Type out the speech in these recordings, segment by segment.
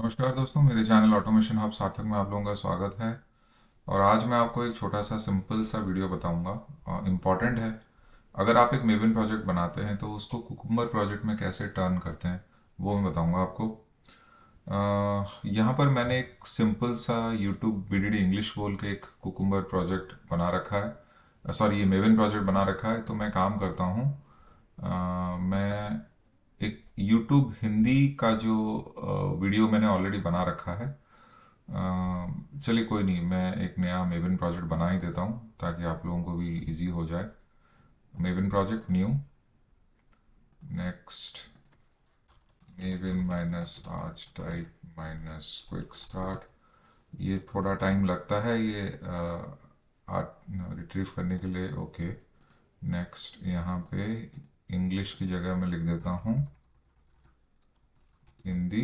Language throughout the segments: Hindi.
नमस्कार दोस्तों मेरे चैनल ऑटोमेशन हब सार्थक में आप लोगों का स्वागत है और आज मैं आपको एक छोटा सा सिंपल सा वीडियो बताऊंगा इम्पॉर्टेंट है अगर आप एक मेविन प्रोजेक्ट बनाते हैं तो उसको कुकुम्बर प्रोजेक्ट में कैसे टर्न करते हैं वो मैं बताऊंगा आपको यहाँ पर मैंने एक सिंपल सा यूट्यूब बी इंग्लिश बोल के एक कुकुम्बर प्रोजेक्ट बना रखा है सॉरी ये मेविन प्रोजेक्ट बना रखा है तो मैं काम करता हूँ मैं यूट्यूब हिंदी का जो वीडियो मैंने ऑलरेडी बना रखा है चलिए कोई नहीं मैं एक नया मेविन प्रोजेक्ट बना ही देता हूँ ताकि आप लोगों को भी इजी हो जाए Maven project new next Maven minus archetype minus quick start ये थोड़ा टाइम लगता है ये रिट्रीव करने के लिए ओके नेक्स्ट यहाँ पे इंग्लिश की जगह मैं लिख देता हूँ Hindi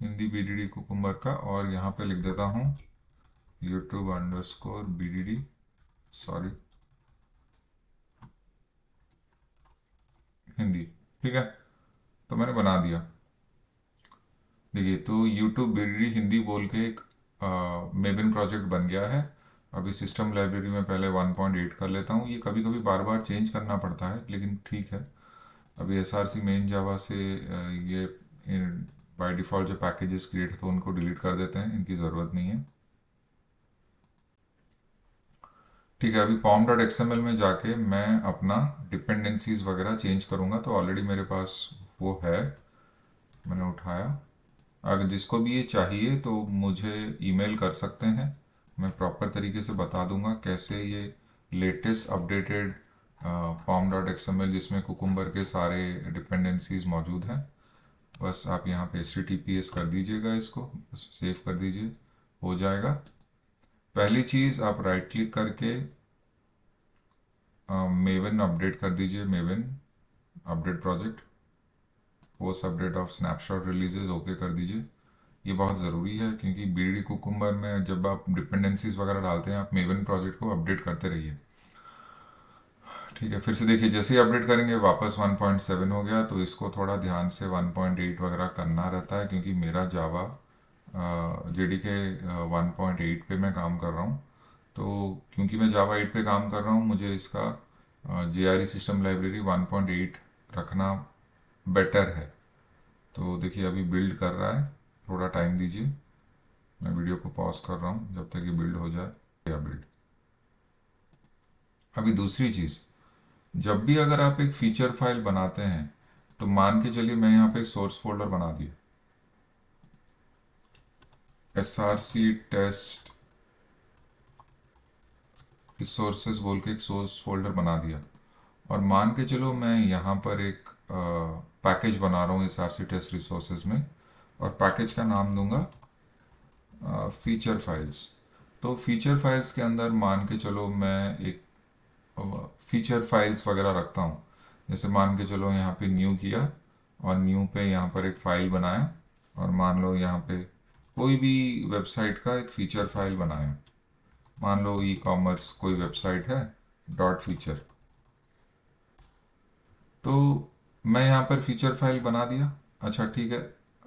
Hindi B D D cucumber का और यहाँ पे लिख देता हूँ YouTube underscore B D D sorry Hindi ठीक है तो मैंने बना दिया देखिए तो YouTube B D D Hindi बोल के एक मेबिन प्रोजेक्ट बन गया है अभी सिस्टम लाइब्रेरी में पहले 1.8 कर लेता हूँ ये कभी कभी बार बार चेंज करना पड़ता है लेकिन ठीक है अभी S R C main Java से ये बाय डिफ़ॉल्ट जो पैकेजेस क्रिएट तो उनको डिलीट कर देते हैं इनकी ज़रूरत नहीं है ठीक है अभी पॉम डॉट एक्सएमएल में जाके मैं अपना डिपेंडेंसीज वगैरह चेंज करूँगा तो ऑलरेडी मेरे पास वो है मैंने उठाया अगर जिसको भी ये चाहिए तो मुझे ईमेल कर सकते हैं मैं प्रॉपर तरीके से बता दूंगा कैसे ये latest updated form dot L जिसमें कुकुम्बर के सारे डिपेंडेंसीज मौजूद हैं बस आप यहाँ पे एच टी कर दीजिएगा इसको बस सेव कर दीजिए हो जाएगा पहली चीज़ आप राइट क्लिक करके मेवन अपडेट कर दीजिए Maven update project post update of snapshot releases okay कर दीजिए ये बहुत ज़रूरी है क्योंकि बी डी कुकुम्बर में जब आप डिपेंडेंसीज वगैरह डालते हैं आप मेवन प्रोजेक्ट को अपडेट करते रहिए ठीक है फिर से देखिए जैसे ही अपडेट करेंगे वापस 1.7 हो गया तो इसको थोड़ा ध्यान से 1.8 वगैरह करना रहता है क्योंकि मेरा जावा जे डी के वन पे मैं काम कर रहा हूँ तो क्योंकि मैं जावा 8 पे काम कर रहा हूँ मुझे इसका जे सिस्टम लाइब्रेरी 1.8 रखना बेटर है तो देखिए अभी बिल्ड कर रहा है थोड़ा टाइम दीजिए मैं वीडियो को पॉज कर रहा हूँ जब तक ये बिल्ड हो जाए या बिल्ड अभी दूसरी चीज़ जब भी अगर आप एक फीचर फाइल बनाते हैं तो मान के चलिए मैं यहां पे एक सोर्स फोल्डर बना दिया S R C test resources बोल के एक सोर्स फोल्डर बना दिया और मान के चलो मैं यहां पर एक पैकेज बना रहा हूं S R C test resources में और पैकेज का नाम दूंगा फीचर फाइल्स तो फीचर फाइल्स के अंदर मान के चलो मैं एक फीचर फाइल्स वगैरह रखता हूँ जैसे मान के चलो यहाँ पे न्यू किया और न्यू पे यहाँ पर एक फ़ाइल बनाया और मान लो यहाँ पे कोई भी वेबसाइट का एक फ़ीचर फाइल बनाया मान लो ई कॉमर्स कोई वेबसाइट है डॉट फीचर तो मैं यहाँ पर फीचर फाइल बना दिया अच्छा ठीक है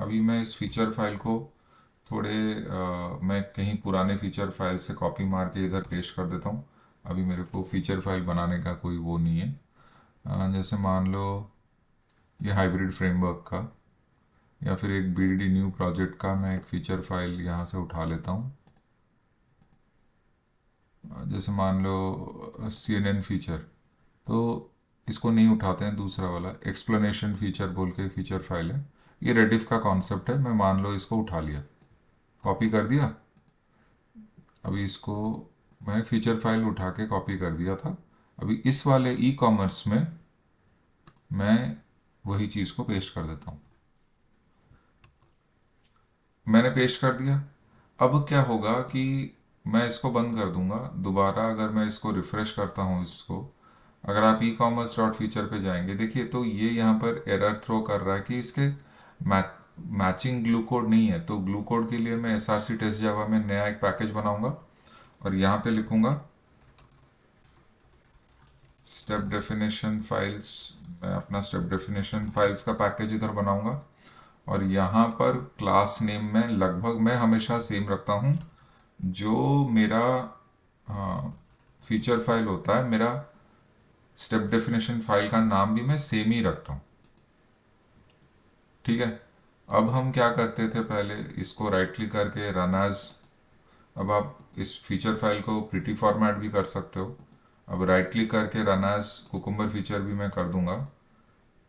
अभी मैं इस फीचर फाइल को थोड़े आ, मैं कहीं पुराने फीचर फाइल से कॉपी मार के इधर पेश कर देता हूँ अभी मेरे को फीचर फाइल बनाने का कोई वो नहीं है जैसे मान लो ये हाइब्रिड फ्रेमवर्क का या फिर एक बी न्यू प्रोजेक्ट का मैं एक फीचर फाइल यहाँ से उठा लेता हूँ जैसे मान लो सी फीचर तो इसको नहीं उठाते हैं दूसरा वाला एक्सप्लेनेशन फीचर बोल के फीचर फाइल है ये रेडिफ का कॉन्सेप्ट है मैं मान लो इसको उठा लिया कॉपी कर दिया अभी इसको मैंने फीचर फाइल उठा के कॉपी कर दिया था अभी इस वाले ई कॉमर्स में मैं वही चीज़ को पेस्ट कर देता हूं मैंने पेस्ट कर दिया अब क्या होगा कि मैं इसको बंद कर दूंगा दोबारा अगर मैं इसको रिफ़्रेश करता हूं इसको अगर आप ई कॉमर्स डॉट फीचर पे जाएंगे देखिए तो ये यहाँ पर एरर थ्रो कर रहा है कि इसके मैचिंग ग्लू कोड नहीं है तो ग्लूकोड के लिए मैं S R C test Java में नया एक पैकेज बनाऊंगा और यहां पे लिखूंगा स्टेप डेफिनेशन फाइल्स मैं अपना स्टेप डेफिनेशन फाइल्स का पैकेज इधर बनाऊंगा और यहां पर क्लास नेम में लगभग मैं हमेशा सेम रखता हूं जो मेरा फीचर हाँ, फाइल होता है मेरा स्टेप डेफिनेशन फाइल का नाम भी मैं सेम ही रखता हूँ ठीक है अब हम क्या करते थे पहले इसको राइट क्लिक करके रन एज अब आप इस फीचर फाइल को प्रिटी फॉर्मेट भी कर सकते हो अब राइट क्लिक करके रन एज कुकुम्बर फीचर भी मैं कर दूंगा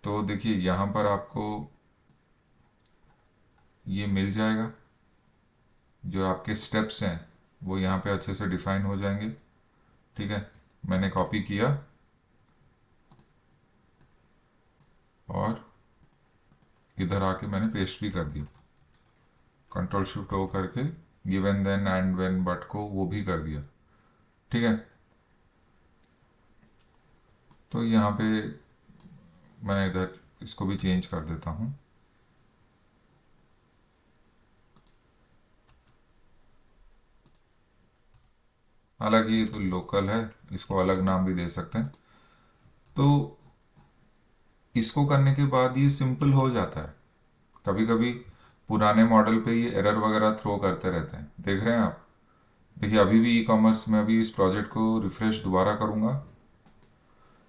तो देखिए यहाँ पर आपको ये मिल जाएगा जो आपके स्टेप्स हैं वो यहाँ पे अच्छे से डिफाइन हो जाएंगे ठीक है मैंने कॉपी किया और इधर आके मैंने पेस्ट भी कर दिया कंट्रोल शिफ्ट हो करके given then and when but को वो भी कर दिया ठीक है तो यहाँ पे मैं इधर इसको भी चेंज कर देता हूँ हालांकि ये तो लोकल है इसको अलग नाम भी दे सकते हैं तो इसको करने के बाद ये सिंपल हो जाता है कभी कभी पुराने मॉडल पे ये एरर वगैरह थ्रो करते रहते हैं देख रहे हैं आप देखिए अभी भी ई कॉमर्स में अभी इस प्रोजेक्ट को रिफ्रेश दोबारा करूंगा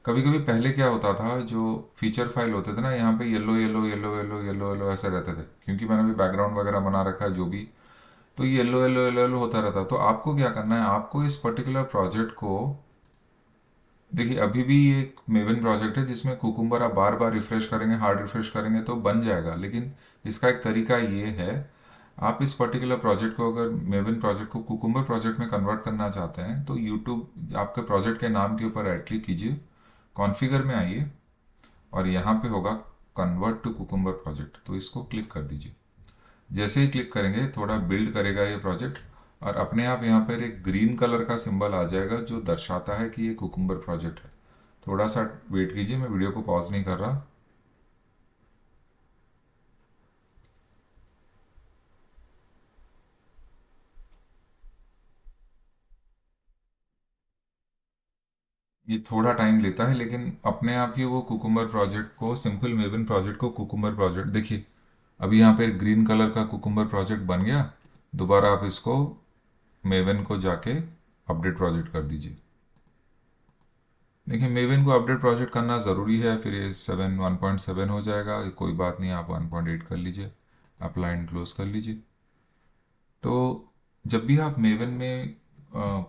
कभी कभी पहले क्या होता था जो फीचर फाइल होते थे ना यहाँ पे yellow yellow yellow yellow yellow yellow ऐसे रहते थे क्योंकि मैंने अभी बैकग्राउंड वगैरह बना रखा है जो भी तो ये येलो येलो येलो होता रहता तो आपको क्या करना है आपको इस पर्टिकुलर प्रोजेक्ट को देखिए अभी भी ये एक मेवन प्रोजेक्ट है जिसमें कुकुम्बर आप बार बार रिफ्रेश करेंगे हार्ड रिफ्रेश करेंगे तो बन जाएगा लेकिन इसका एक तरीका ये है आप इस पर्टिकुलर प्रोजेक्ट को अगर मेवन प्रोजेक्ट को कुकुम्बर प्रोजेक्ट में कन्वर्ट करना चाहते हैं तो यूट्यूब आपके प्रोजेक्ट के नाम के ऊपर राइट क्लिक कीजिए कॉन्फ़िगर में आइए और यहाँ पे होगा कन्वर्ट टू कुकुम्बर प्रोजेक्ट तो इसको क्लिक कर दीजिए जैसे ही क्लिक करेंगे थोड़ा बिल्ड करेगा ये प्रोजेक्ट और अपने आप यहाँ पर एक ग्रीन कलर का सिंबल आ जाएगा जो दर्शाता है कि ये कुकुम्बर प्रोजेक्ट है थोड़ा सा वेट कीजिए मैं वीडियो को पॉज नहीं कर रहा ये थोड़ा टाइम लेता है लेकिन अपने आप ही वो कुकुम्बर प्रोजेक्ट को सिंपल मेवन प्रोजेक्ट को कुकुम्बर प्रोजेक्ट देखिए अभी यहाँ पे ग्रीन कलर का कुकुम्बर प्रोजेक्ट बन गया दोबारा आप इसको मेवन को जाके अपडेट प्रोजेक्ट कर दीजिए देखिए मेवन को अपडेट प्रोजेक्ट करना ज़रूरी है फिर ये सेवन वन पॉइंट सेवन हो जाएगा कोई बात नहीं आप वन पॉइंट एट कर लीजिए अप्लाई क्लोज कर लीजिए तो जब भी आप मेवन में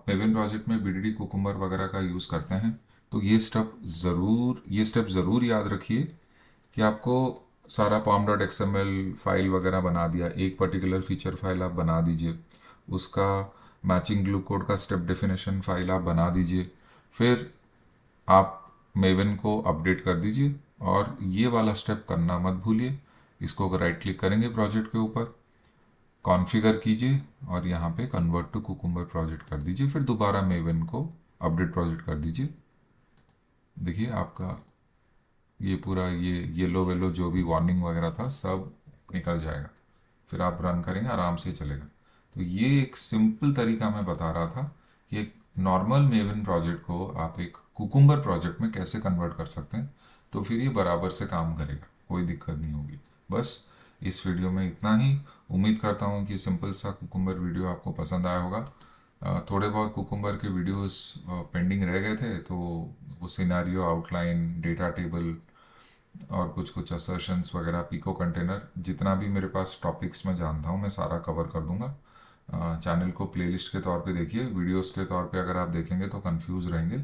मेवन प्रोजेक्ट में बी डी कुकुम्बर वगैरह का यूज़ करते हैं तो ये स्टेप ज़रूर ये स्टेप ज़रूर याद रखिए कि आपको सारा पॉम डॉट एक्स फाइल वगैरह बना दिया एक पर्टिकुलर फीचर फाइल आप बना दीजिए उसका मैचिंग ग्लू कोड का स्टेप डेफिनेशन फाइल आप बना दीजिए फिर आप मेवन को अपडेट कर दीजिए और ये वाला स्टेप करना मत भूलिए इसको राइट क्लिक करेंगे प्रोजेक्ट के ऊपर कॉन्फ़िगर कीजिए और यहाँ पे कन्वर्ट टू कुकुम्बर प्रोजेक्ट कर दीजिए फिर दोबारा मेवन को अपडेट प्रोजेक्ट कर दीजिए देखिए आपका ये पूरा ये येलो वेलो जो भी वार्निंग वगैरह था सब निकल जाएगा फिर आप रन करेंगे आराम से चलेगा तो ये एक सिंपल तरीका मैं बता रहा था कि एक नॉर्मल मेवन प्रोजेक्ट को आप एक कुकुम्बर प्रोजेक्ट में कैसे कन्वर्ट कर सकते हैं तो फिर ये बराबर से काम करेगा कोई दिक्कत नहीं होगी बस इस वीडियो में इतना ही उम्मीद करता हूँ कि सिंपल सा कुकुम्बर वीडियो आपको पसंद आया होगा थोड़े बहुत कुकुम्बर के वीडियोस पेंडिंग रह गए थे तो वो सिनारियो आउटलाइन डेटा टेबल और कुछ कुछ असर्शंस वगैरह पीको कंटेनर जितना भी मेरे पास टॉपिक्स में जानता हूँ मैं सारा कवर कर दूंगा चैनल को प्लेलिस्ट के तौर पे देखिए वीडियोस के तौर पे अगर आप देखेंगे तो कंफ्यूज रहेंगे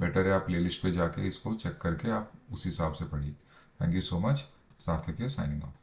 बेटर है आप प्लेलिस्ट पे जाके इसको चेक करके आप उस हिसाब से पढ़िए thank you so much Sarthak signing of